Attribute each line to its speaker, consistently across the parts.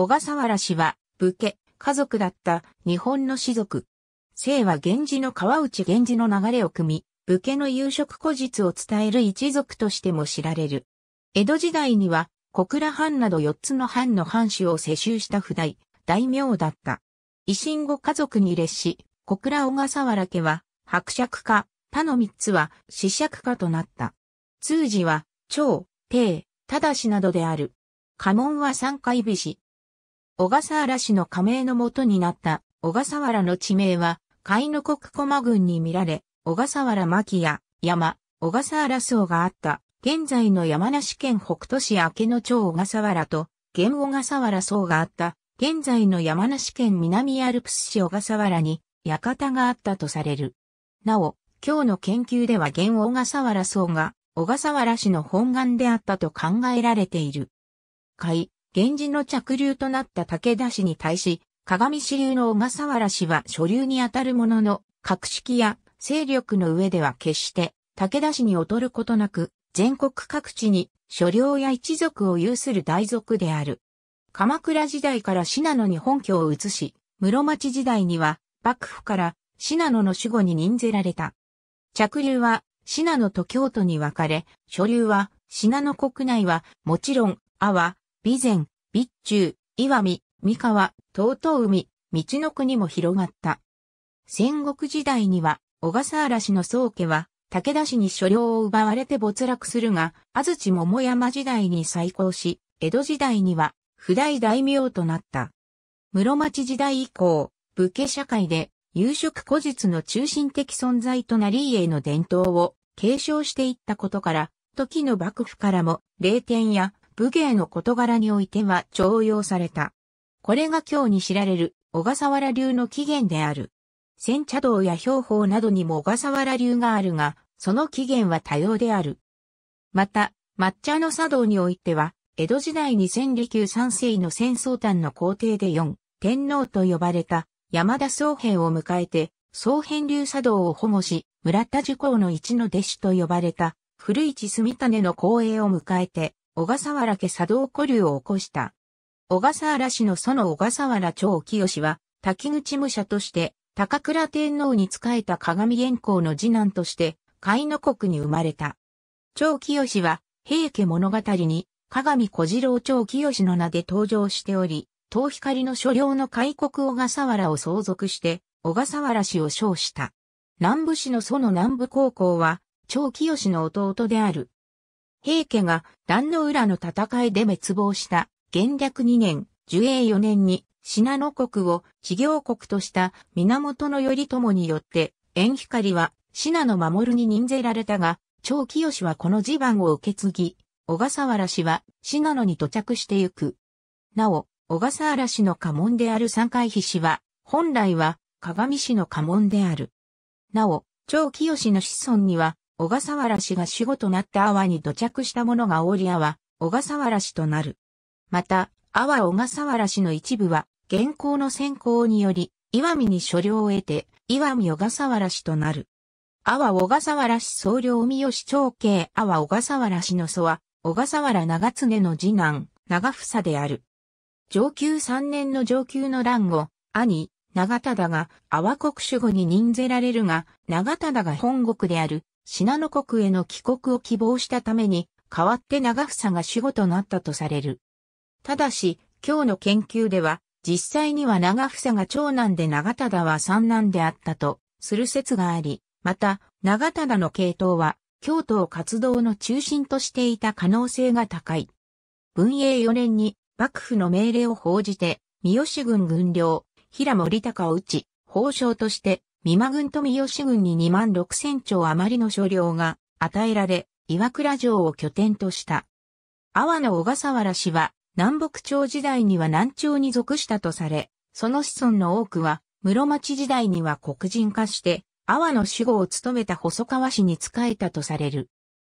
Speaker 1: 小笠原氏は、武家、家族だった日本の士族。姓は源氏の川内源氏の流れを組み、武家の有食古実を伝える一族としても知られる。江戸時代には、小倉藩など四つの藩の藩主を世襲した不代、大名だった。維新後家族に列し、小倉小笠原家は、伯爵家、他の三つは、死爵家となった。通詞は、長、帝、ただしなどである。家紋は三回子。小笠原氏の加盟のもとになった小笠原の地名は、甲斐の国駒郡に見られ、小笠原牧や山、小笠原荘があった、現在の山梨県北都市明野町小笠原と、現小笠原荘があった、現在の山梨県南アルプス市小笠原に、館があったとされる。なお、今日の研究では現小笠原荘が、小笠原市の本願であったと考えられている。甲斐、源氏の着流となった武田氏に対し、鏡支流の小笠原氏は所流にあたるものの、格式や勢力の上では決して武田氏に劣ることなく、全国各地に所領や一族を有する大族である。鎌倉時代から信濃に本拠を移し、室町時代には幕府から信濃の守護に任ぜられた。着流は信濃と京都に分かれ、所流は信濃国内はもちろん阿波、備前、備中、岩見、三河、東東海、道の国も広がった。戦国時代には、小笠原氏の宗家は、武田氏に所領を奪われて没落するが、安土桃山時代に再興し、江戸時代には、不代大名となった。室町時代以降、武家社会で、夕食古実の中心的存在となり家の伝統を継承していったことから、時の幕府からも、霊典や武芸の事柄においては徴用された。これが今日に知られる小笠原流の起源である。煎茶道や標法などにも小笠原流があるが、その起源は多様である。また、抹茶の茶道においては、江戸時代に千里宮三世の戦争丹の皇帝で四天皇と呼ばれた山田宗平を迎えて、宗変流茶道を保護し、村田樹講の一の弟子と呼ばれた古市住種の光栄を迎えて、小笠原家茶道古流を起こした。小笠原氏のの小笠原長清は、滝口武者として、高倉天皇に仕えた鏡原皇の次男として、海の国に生まれた。長清は、平家物語に、鏡小次郎長清の名で登場しており、東光の所領の開国小笠原を相続して、小笠原氏を称した。南部市のの南部高校は、長清の弟である、平家が壇の浦の戦いで滅亡した元略2年、寿永4年に信濃国を企行国とした源頼朝によって、縁光は信濃守に任ぜられたが、長清はこの地盤を受け継ぎ、小笠原氏は信濃に到着してゆく。なお、小笠原氏の家紋である三海避氏は、本来は鏡氏の家紋である。なお、長清の子孫には、小笠原氏が死後となった阿波に土着したものが織ー阿波、は、小笠原氏となる。また、阿波小笠原氏の一部は、現行の選考により、岩見に所領を得て、岩見小笠原氏となる。阿波小笠原氏総領三好長慶阿波小笠原氏の祖は、小笠原長常の次男、長房である。上級三年の上級の乱後、兄、長忠が阿波国守護に任ぜられるが、長忠が本国である信濃国への帰国を希望したために、代わって長房が主語となったとされる。ただし、今日の研究では、実際には長房が長男で長忠は三男であったと、する説があり、また、長忠の系統は、京都を活動の中心としていた可能性が高い。文英4年に、幕府の命令を報じて、三好軍軍領、平森高を討ち、法相として、美馬郡と三好軍に2万6千丁余りの所領が与えられ、岩倉城を拠点とした。阿波の小笠原氏は南北朝時代には南朝に属したとされ、その子孫の多くは室町時代には黒人化して、阿波の守護を務めた細川氏に仕えたとされる。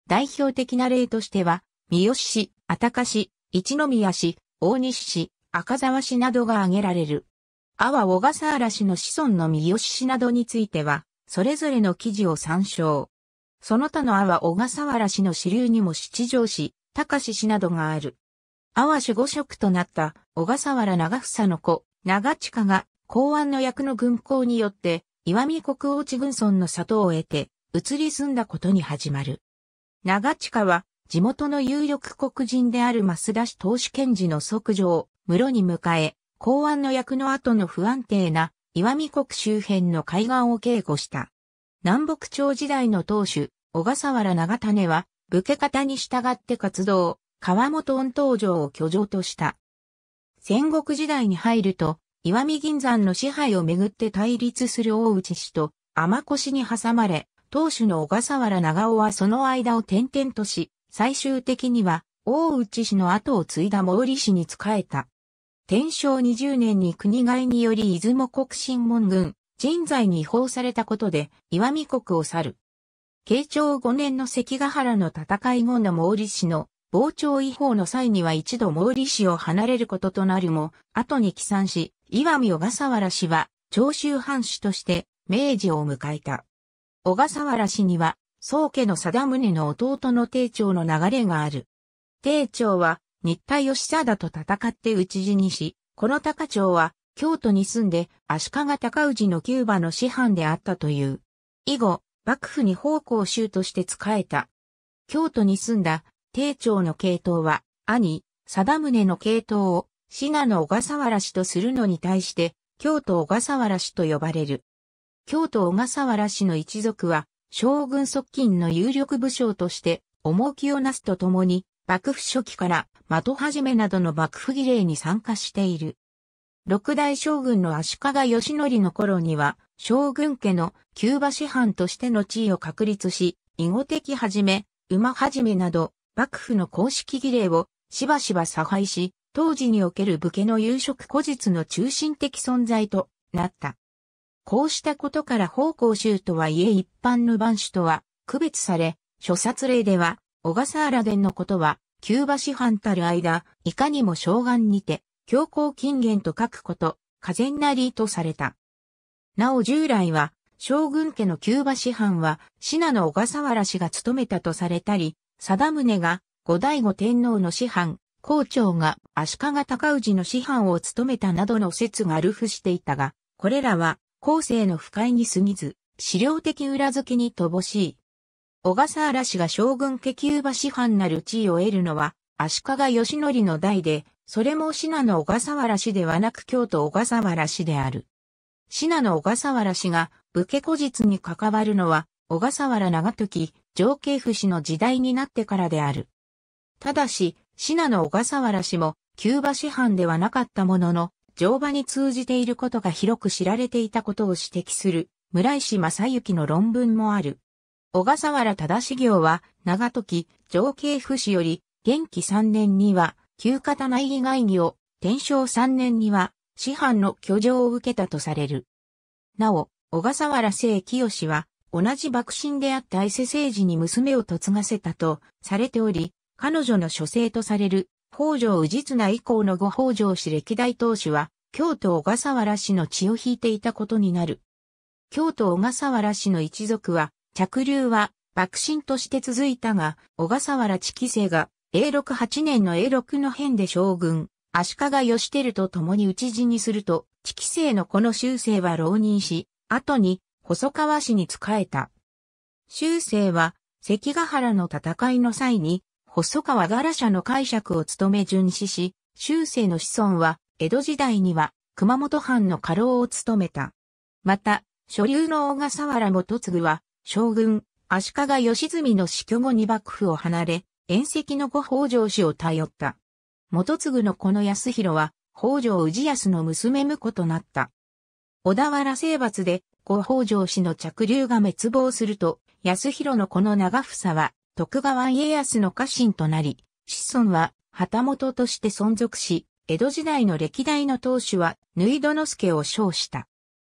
Speaker 1: 代表的な例としては、三好市、安か市、一宮市、大西市、赤沢市などが挙げられる。阿波小笠原氏の子孫の三好氏などについては、それぞれの記事を参照。その他の阿波小笠原氏の支流にも七条氏、高氏氏などがある。阿波守護職となった小笠原長房の子、長近が公安の役の軍港によって、岩見国王地軍村の里を得て、移り住んだことに始まる。長近は、地元の有力黒人である増田氏投資検事の即女を、室に迎え、港湾の役の後の不安定な岩見国周辺の海岸を警護した。南北朝時代の当主、小笠原長種は、武家方に従って活動、川本温東城を居城とした。戦国時代に入ると、岩見銀山の支配をめぐって対立する大内氏と天越に挟まれ、当主の小笠原長尾はその間を転々とし、最終的には大内氏の後を継いだ毛利氏に仕えた。天正20年に国外により出雲国新門軍、人材に違法されたことで、岩見国を去る。慶長5年の関ヶ原の戦い後の毛利氏の傍聴違法の際には一度毛利氏を離れることとなるも、後に帰参し、岩見小笠原氏は長州藩主として明治を迎えた。小笠原氏には、宗家の貞宗の弟の定長の流れがある。定長は日田義貞と戦って討ち死にし、この高町は京都に住んで足利高氏のキューバの師範であったという。以後、幕府に奉公衆として仕えた。京都に住んだ帝長の系統は、兄、貞宗の系統を、信濃小笠原氏とするのに対して、京都小笠原氏と呼ばれる。京都小笠原氏の一族は、将軍側近の有力武将として、重きをなすとともに、幕府初期から的始めなどの幕府儀礼に参加している。六代将軍の足利義則の頃には、将軍家の旧馬師範としての地位を確立し、囲碁的始め、馬始めなど、幕府の公式儀礼をしばしば差配し、当時における武家の夕食古実の中心的存在となった。こうしたことから奉公衆とはいえ一般の番主とは区別され、諸殺令では小笠原伝のことはキューバ師範たる間、いかにも障眼にて、強行禁言と書くこと、風邪なりとされた。なお従来は、将軍家のキューバ師範は、信濃小笠原氏が務めたとされたり、貞宗が、後醍醐天皇の師範、校長が足利尊氏の師範を務めたなどの説が流布していたが、これらは、後世の不快に過ぎず、資料的裏付けに乏しい。小笠原氏が将軍家急馬師範なる地位を得るのは、足利義則の代で、それも信濃小笠原氏ではなく京都小笠原氏である。信濃小笠原氏が武家古実に関わるのは、小笠原長時、上慶府氏の時代になってからである。ただし、信濃小笠原氏も、急馬師範ではなかったものの、乗馬に通じていることが広く知られていたことを指摘する、村石正幸の論文もある。小笠原忠行は、長時、上京府市より、元気3年には、旧型内議外議を、天正3年には、師範の居城を受けたとされる。なお、小笠原聖清は、同じ幕臣であった伊勢政治に娘を嫁がせたとされており、彼女の書生とされる、北条氏綱以降のご北条氏歴代当主は、京都小笠原氏の血を引いていたことになる。京都小笠原氏の一族は、着流は、爆心として続いたが、小笠原地規制が、永禄8年の永禄の変で将軍、足利義輝と共に討ち死にすると、地規制のこの修正は浪人し、後に、細川氏に仕えた。修正は、関ヶ原の戦いの際に、細川柄社の解釈を務め巡視し、修正の子孫は、江戸時代には、熊本藩の家老を務めた。また、所流の小笠原元次は、将軍、足利義澄の死去後に幕府を離れ、遠石の後北条氏を頼った。元次のこの安弘は、北条氏康の娘婿となった。小田原征伐で、後北条氏の着流が滅亡すると、安弘のこの長房は、徳川家康の家臣となり、子孫は旗本として存続し、江戸時代の歴代の当主は、縫殿助を称した。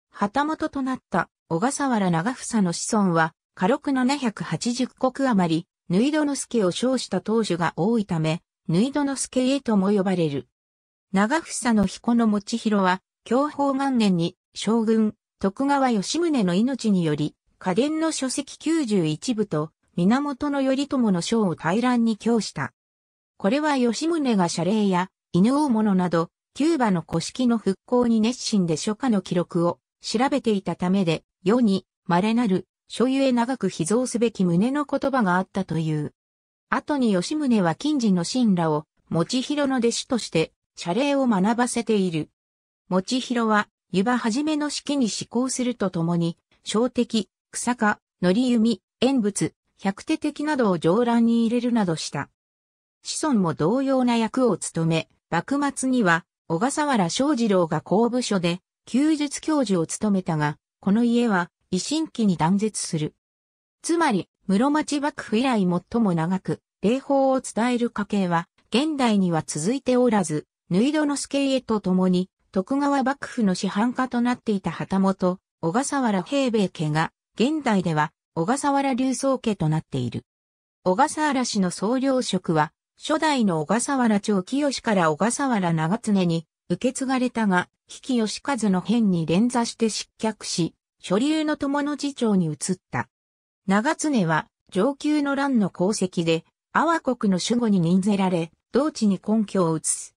Speaker 1: 旗本となった小笠原長房の子孫は、家禄百八十国余り、縫い戸之助を称した当主が多いため、縫い戸之助へとも呼ばれる。長房の彦の持広は、享保元年に将軍、徳川吉宗の命により、家伝の書籍九十一部と、源頼朝の章を大乱に供した。これは吉宗が謝礼や犬大物など、キューバの古式の復興に熱心で初夏の記録を調べていたためで、世に、稀なる、所有へ長く秘蔵すべき旨の言葉があったという。後に吉宗は近時の神羅を、持広の弟子として、謝礼を学ばせている。持広は、湯葉はじめの式に施行するとともに、小敵、草加、乗り弓、演物、百手敵などを上覧に入れるなどした。子孫も同様な役を務め、幕末には、小笠原昌次郎が公部所で、休日教授を務めたが、この家は、維新期に断絶する。つまり、室町幕府以来最も長く、霊法を伝える家系は、現代には続いておらず、縫戸の助家と共に、徳川幕府の市販家となっていた旗本、小笠原平米家が、現代では、小笠原流宗家となっている。小笠原氏の総領職は、初代の小笠原長清から小笠原長常に受け継がれたが、比企義和の変に連座して失脚し、所流の友の次長に移った。長常は上級の乱の功績で、阿波国の守護に任せられ、同地に根拠を移す。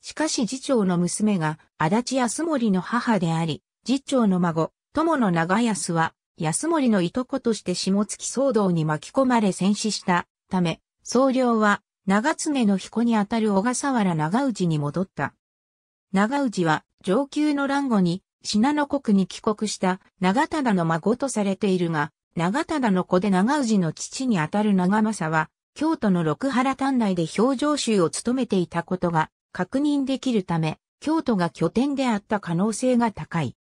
Speaker 1: しかし次長の娘が足立安森の母であり、次長の孫、友の長安は、安森のいとことして下月騒動に巻き込まれ戦死したため、総領は長常の彦にあたる小笠原長氏に戻った。長氏は上級の乱後に信濃国に帰国した長忠の孫とされているが、長忠の子で長氏の父にあたる長政は、京都の六原丹内で表情衆を務めていたことが確認できるため、京都が拠点であった可能性が高い。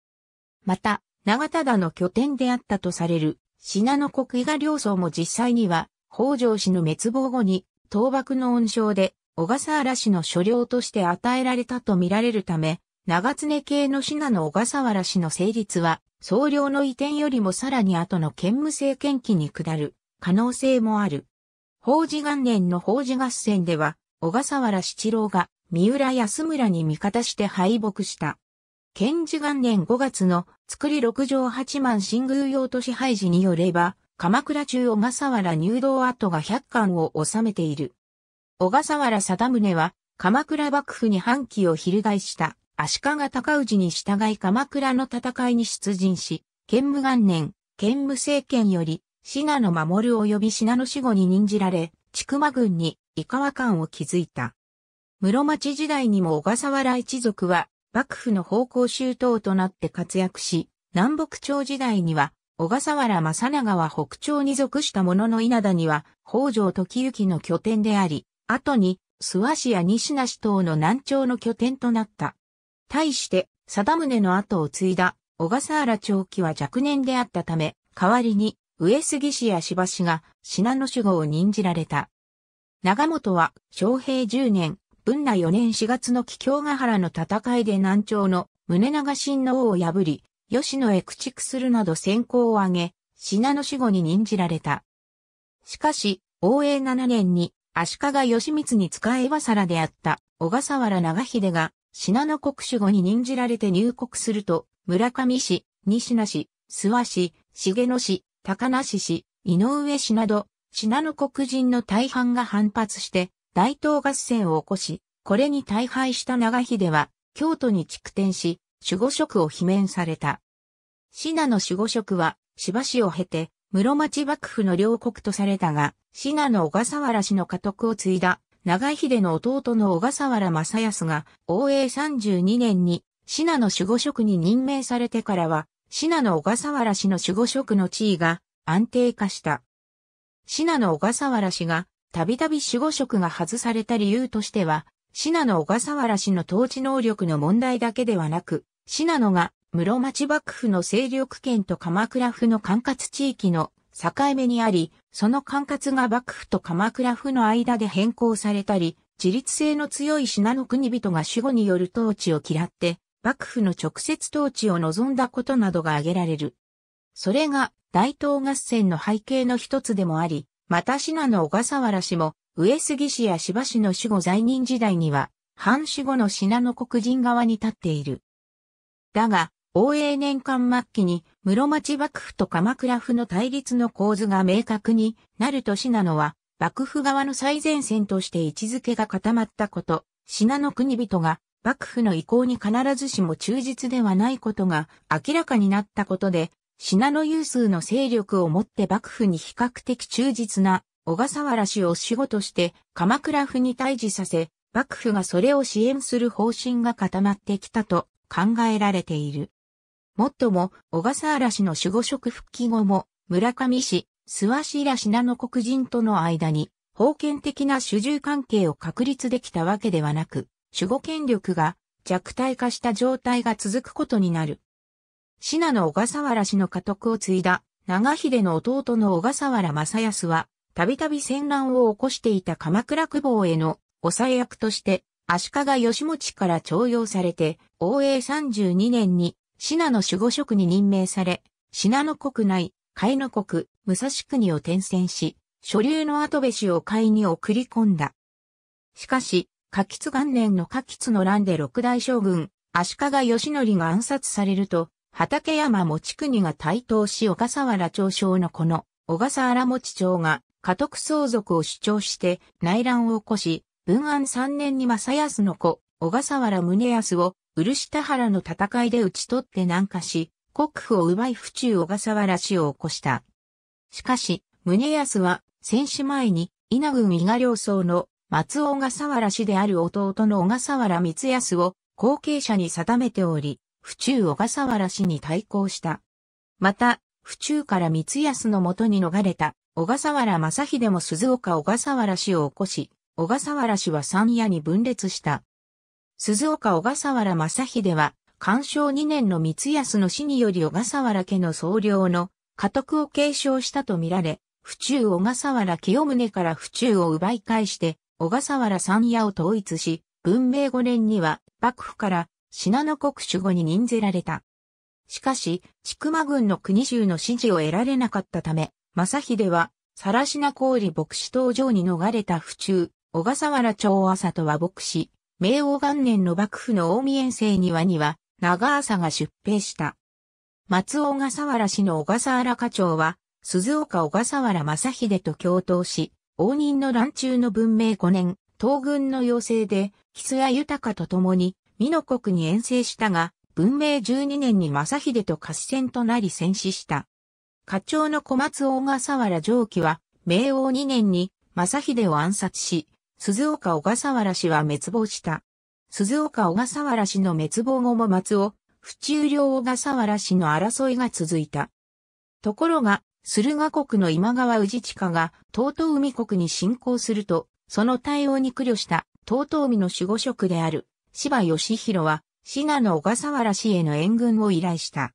Speaker 1: また、長忠の拠点であったとされる、信濃国伊賀領層も実際には、北条氏の滅亡後に、倒幕の恩賞で、小笠原氏の所領として与えられたと見られるため、長常系の品の小笠原氏の成立は、総領の移転よりもさらに後の兼務政権期に下る可能性もある。法事元年の法事合戦では、小笠原七郎が三浦安村に味方して敗北した。賢治元年5月の作り六条八万新宮用都市廃時によれば、鎌倉中小笠原入道跡が百貫を収めている。小笠原貞宗は鎌倉幕府に反旗を翻した。足利尊氏に従い鎌倉の戦いに出陣し、建武元年、建武政権より、信濃守る及び信濃守護に任じられ、千曲郡に伊川間を築いた。室町時代にも小笠原一族は、幕府の方向周到となって活躍し、南北朝時代には、小笠原正長は北朝に属したものの稲田には、北条時行の拠点であり、後に、諏訪市や西那市等の南朝の拠点となった。対して、貞宗の後を継いだ小笠原長期は若年であったため、代わりに上杉氏や柴氏が信濃守護を任じられた。長本は昌平十年、文那四年四月の桔梗ヶ原の戦いで南朝の宗長親王を破り、吉野へ駆逐するなど先行を挙げ、信濃守護に任じられた。しかし、応永七年に足利義満に使えばさらであった小笠原長秀が信濃国守語に任じられて入国すると、村上市、西名市、諏訪市、重野市、高梨市、井上市など、信濃国人の大半が反発して、大東合戦を起こし、これに大敗した長秀は、京都に築転し、守護職を罷免された。信濃守護職は、芝市を経て、室町幕府の両国とされたが、信濃小笠原氏の家督を継いだ長井秀の弟の小笠原正康が、応永32年に、信濃守護職に任命されてからは、信濃小笠原氏の守護職の地位が安定化した。信濃小笠原氏が、たびたび守護職が外された理由としては、信濃小笠原氏の統治能力の問題だけではなく、信濃が室町幕府の勢力圏と鎌倉府の管轄地域の境目にあり、その管轄が幕府と鎌倉府の間で変更されたり、自立性の強い品の国人が守護による統治を嫌って、幕府の直接統治を望んだことなどが挙げられる。それが大東合戦の背景の一つでもあり、また品の小笠原氏も、上杉氏や芝氏の守護在任時代には、藩守護の品の黒人側に立っている。だが、応永年間末期に室町幕府と鎌倉府の対立の構図が明確になるとなのは幕府側の最前線として位置づけが固まったこと、品の国人が幕府の意向に必ずしも忠実ではないことが明らかになったことで、品の有数の勢力をもって幕府に比較的忠実な小笠原氏を仕事して鎌倉府に対峙させ、幕府がそれを支援する方針が固まってきたと考えられている。もっとも、小笠原氏の守護職復帰後も、村上氏、諏訪氏ら品の黒人との間に、封建的な主従関係を確立できたわけではなく、守護権力が弱体化した状態が続くことになる。品の小笠原氏の家督を継いだ長秀の弟の小笠原正康は、たびたび戦乱を起こしていた鎌倉久保への抑え役として、足利義持から徴用されて、応永32年に信濃守護職に任命され、信濃国内、甲斐の国、武蔵国を転戦し、所流の後部氏を甲斐に送り込んだ。しかし、柿津元年の柿津の乱で六大将軍、足利義則が暗殺されると、畠山持国が台頭し小笠原町将のこの小笠原持町が家督相続を主張して内乱を起こし、文安三年に正康の子、小笠原宗康を漆田原の戦いで討ち取って南下し、国府を奪い府中小笠原氏を起こした。しかし、宗康は戦死前に稲郡伊賀両僧の松尾小笠原氏である弟の小笠原光康を後継者に定めており、府中小笠原氏に対抗した。また、府中から光康のもとに逃れた小笠原正秀も鈴岡小笠原氏を起こし、小笠原氏は三夜に分裂した。鈴岡小笠原正秀は、干渉2年の三安の死により小笠原家の総領の家督を継承したとみられ、府中小笠原清宗から府中を奪い返して、小笠原三夜を統一し、文明5年には幕府から信濃国守護に任ぜられた。しかし、筑馬軍の国衆の支持を得られなかったため、正秀は、更科氷牧師登場に逃れた府中、小笠原町朝とは牧師、明王元年の幕府の近江遠征にはには、長浅が出兵した。松尾笠原氏の小笠原課長は、鈴岡小笠原正秀と共闘し、応仁の乱中の文明5年、東軍の要請で、木須谷豊と共に、美濃国に遠征したが、文明12年に正秀と合戦となり戦死した。課長の小松小笠原上記は、明王2年に正秀を暗殺し、鈴岡小笠原氏は滅亡した。鈴岡小笠原氏の滅亡後も松尾、府中領小笠原氏の争いが続いた。ところが、駿河国の今川氏下が、東東海国に侵攻すると、その対応に苦慮した、東東海の守護職である、芝義弘は、信濃小笠原氏への援軍を依頼した。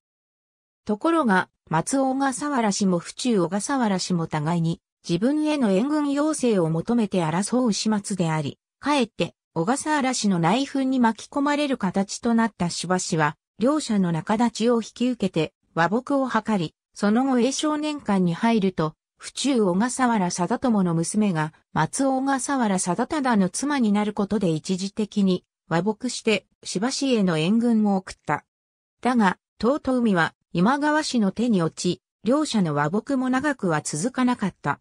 Speaker 1: ところが、松尾小笠原氏も府中小笠原氏も互いに、自分への援軍要請を求めて争う始末であり、かえって、小笠原氏の内紛に巻き込まれる形となった芝ばは、両者の仲立ちを引き受けて、和睦を図り、その後英少年間に入ると、府中小笠原定友の娘が松尾小笠原定忠の妻になることで一時的に和睦してしばしへの援軍を送った。だが、う海は今川氏の手に落ち、両者の和睦も長くは続かなかった。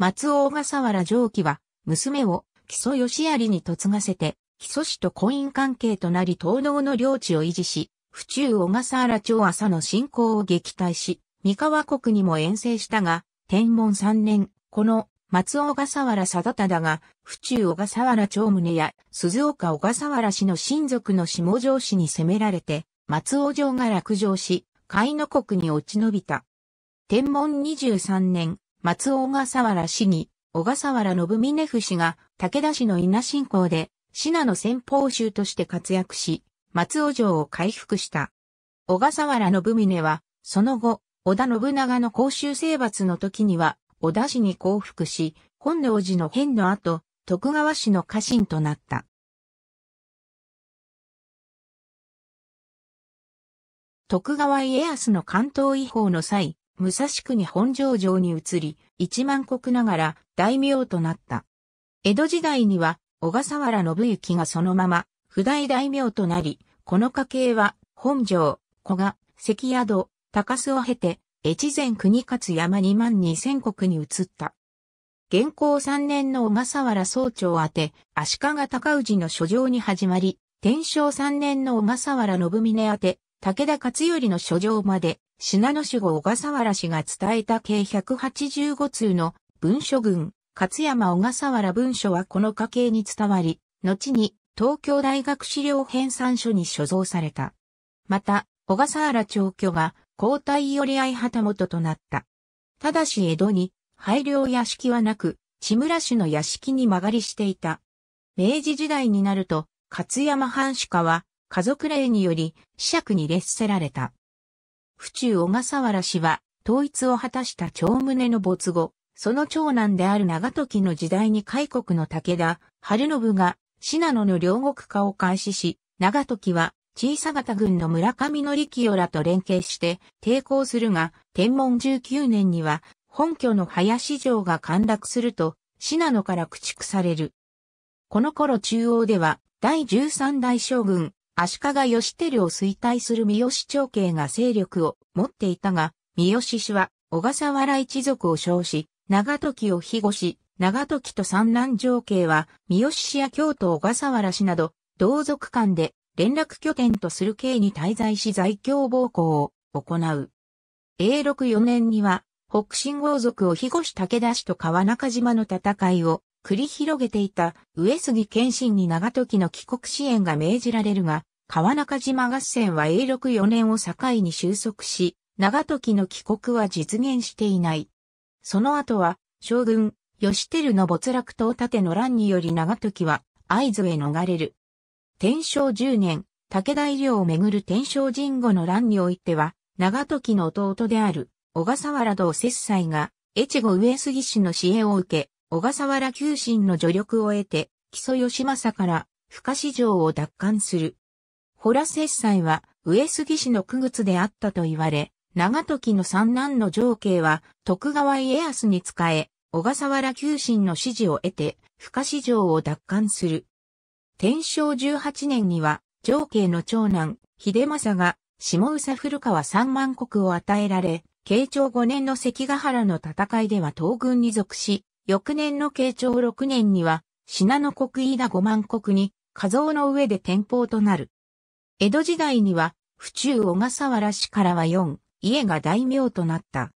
Speaker 1: 松尾小笠原上記は、娘を木曽義有に嫁がせて、木曽氏と婚姻関係となり東道の領地を維持し、府中小笠原町朝の侵攻を撃退し、三河国にも遠征したが、天文3年、この松尾小笠原定忠が、府中小笠原町宗や鈴岡小笠原氏の親族の下城氏に攻められて、松尾城が落城し、海の国に落ち延びた。天文23年、松尾小笠原氏に、小笠原信峰氏が、武田氏の稲信仰で、信濃先方衆として活躍し、松尾城を回復した。小笠原信峰は、その後、織田信長の公州征伐の時には、織田氏に降伏し、本能寺の変の後、徳川氏の家臣となった。徳川家康の関東違法の際、武蔵国本城城に移り、一万国ながら大名となった。江戸時代には、小笠原信行がそのまま、不代大名となり、この家系は、本城、古賀、関宿、高須を経て、越前国勝山二万二千国に移った。現行三年の小笠原総長宛て、足利高氏の書状に始まり、天正三年の小笠原信峰宛て、武田勝頼の書状まで、信濃守護小笠原氏が伝えた計185通の文書群、勝山小笠原文書はこの家系に伝わり、後に東京大学資料編纂書に所蔵された。また、小笠原長居が交代より合い旗本となった。ただし江戸に廃寮屋敷はなく、千村氏の屋敷に間借りしていた。明治時代になると、勝山藩主家は家族令により、子爵に列せられた。府中小笠原氏は、統一を果たした長宗の没後、その長男である長時の時代に開国の武田、春信が、信濃の両国化を開始し、長時は、小さ方軍の村上の清らと連携して抵抗するが、天文19年には、本拠の林城が陥落すると、信濃から駆逐される。この頃中央では、第13代将軍、足利義輝を衰退する三好長慶が勢力を持っていたが、三好氏は小笠原一族を称し、長時を庇護し、長時と三男情景は三好氏や京都小笠原氏など、同族間で連絡拠点とする刑に滞在し在京暴行を行う。永禄4年には、北進豪族を庇護し武田氏と川中島の戦いを繰り広げていた上杉謙信に長時の帰国支援が命じられるが、川中島合戦は永禄4年を境に収束し、長時の帰国は実現していない。その後は、将軍、義輝の没落と盾の乱により長時は、合図へ逃れる。天正10年、武田医療をめぐる天正神後の乱においては、長時の弟である、小笠原道節祭が、越後上杉氏の支援を受け、小笠原急進の助力を得て、木曽義政から、深市城を奪還する。ホラスエッサイは上杉氏の区靴であったと言われ、長時の三男の情景は徳川家康に仕え、小笠原九神の支持を得て、深市城を奪還する。天正十八年には、情景の長男、秀政が、下宇佐古川三万国を与えられ、慶長五年の関ヶ原の戦いでは東軍に属し、翌年の慶長六年には、品の国飯田五万国に、火蔵の上で天保となる。江戸時代には、府中小笠原市からは4、家が大名となった。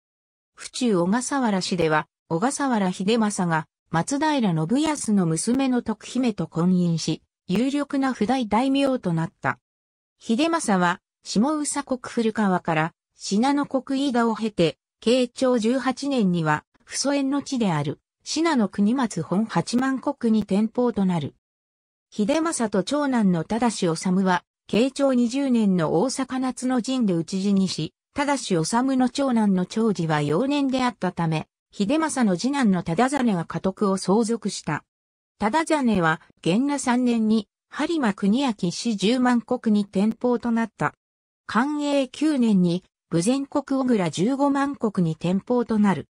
Speaker 1: 府中小笠原市では、小笠原秀政が、松平信康の娘の徳姫と婚姻し、有力な不代大名となった。秀政は、下宇佐国古川から、信濃国飯田を経て、慶長18年には、不祖縁の地である、信濃国松本八万国に転校となる。秀政と長男の忠治治は、慶長20年の大阪夏の陣で討ち死にし、ただし治の長男の長次は幼年であったため、秀政の次男の忠真が家督を相続した。忠真は、元和3年に、播磨国明氏十万国に転封となった。寛永9年に、武前国小倉十五万国に転封となる。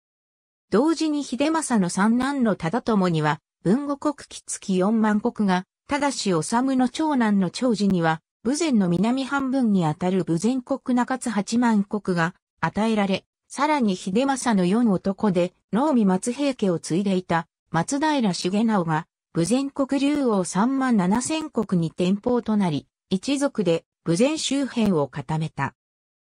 Speaker 1: 同時に秀政の三男の忠友には、文後国期月四万国が、ただし治の長男の長次には、武前の南半分にあたる武前国中津八万国が与えられ、さらに秀政の四男で、能見松平家を継いでいた松平重直が、武前国竜王三万七千国に転封となり、一族で武前周辺を固めた。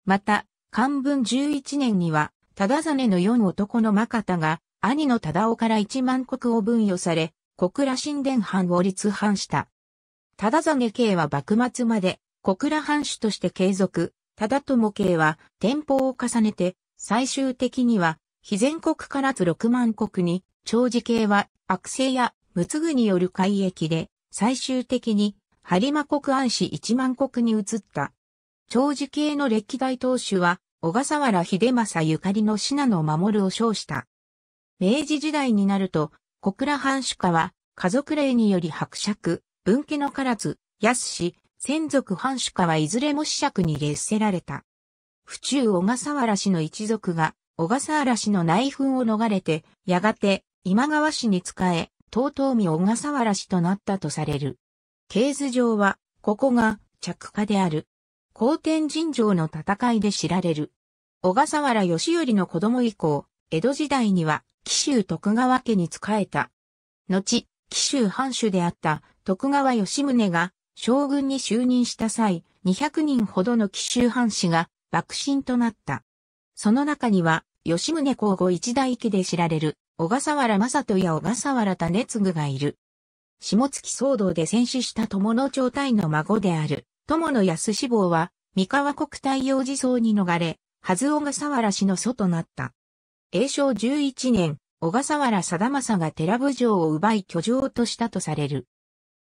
Speaker 1: また、漢文十一年には、忠真の四男の真方が、兄の忠雄から一万国を分与され、小倉神殿藩を立藩した。忠実系は幕末まで小倉藩主として継続、忠友系は天保を重ねて、最終的には、非全国から津六万国に、長寿系は悪性や陸奥による改易で、最終的に、播磨国安氏一万国に移った。長寿系の歴代当主は、小笠原秀政ゆかりの信濃守を称した。明治時代になると、小倉藩主家は、家族令により伯爵、分家の唐津、安氏、専属藩主家はいずれも子爵に列せられた。府中小笠原氏の一族が、小笠原氏の内紛を逃れて、やがて今川氏に仕え、遠江見小笠原氏となったとされる。経図上は、ここが着火である。高天神城の戦いで知られる。小笠原義頼の子供以降、江戸時代には紀州徳川家に仕えた。後、紀州藩主であった徳川吉宗が将軍に就任した際、200人ほどの紀州藩士が幕臣となった。その中には、吉宗公後一代記で知られる、小笠原正人や小笠原種具がいる。下月騒動で戦死した友の長隊の孫である、友の安志望は、三河国大洋寺僧に逃れ、はず小笠原氏の祖となった。永正11年、小笠原貞政が寺部城を奪い居城としたとされる。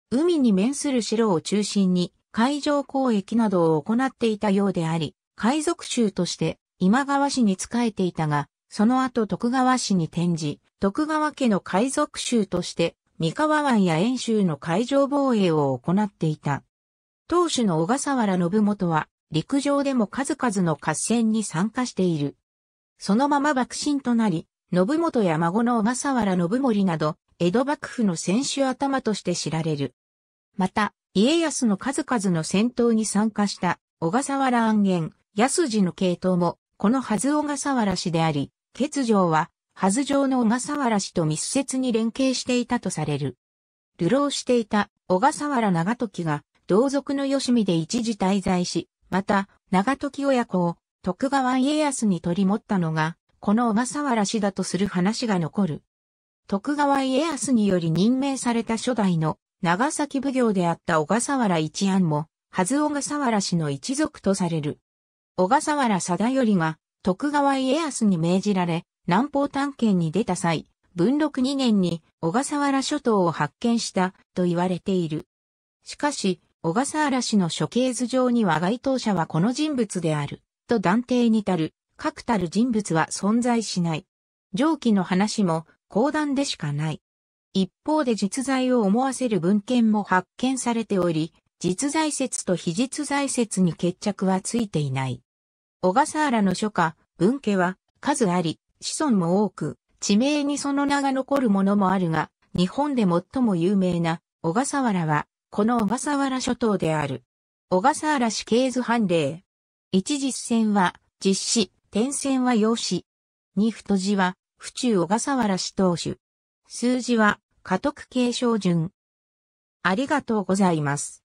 Speaker 1: 海に面する城を中心に海上交易などを行っていたようであり、海賊州として今川氏に仕えていたが、その後徳川氏に転じ、徳川家の海賊州として三河湾や遠州の海上防衛を行っていた。当主の小笠原信元は陸上でも数々の合戦に参加している。そのまま爆心となり、信元や孫の小笠原信盛など、江戸幕府の選手頭として知られる。また、家康の数々の戦闘に参加した小笠原安元、安次の系統も、このはず小笠原氏であり、欠場は、はず上の小笠原氏と密接に連携していたとされる。流浪していた小笠原長時が、同族の吉見で一時滞在し、また、長時親子を徳川家康に取り持ったのが、この小笠原氏だとする話が残る。徳川家康により任命された初代の長崎奉行であった小笠原一案も、はず小笠原氏の一族とされる。小笠原定頼が徳川家康に命じられ、南方探検に出た際、文禄2年に小笠原諸島を発見したと言われている。しかし、小笠原氏の処刑図上には該当者はこの人物であると断定に至る確たる人物は存在しない。上記の話も講談でしかない。一方で実在を思わせる文献も発見されており、実在説と非実在説に決着はついていない。小笠原の書家、文家は数あり、子孫も多く、地名にその名が残るものもあるが、日本で最も有名な小笠原は、この小笠原諸島である。小笠原死系図判例。一実践は、実施、点線は用子。二太字は、府中小笠原市当主。数字は、家督継承順。ありがとうございます。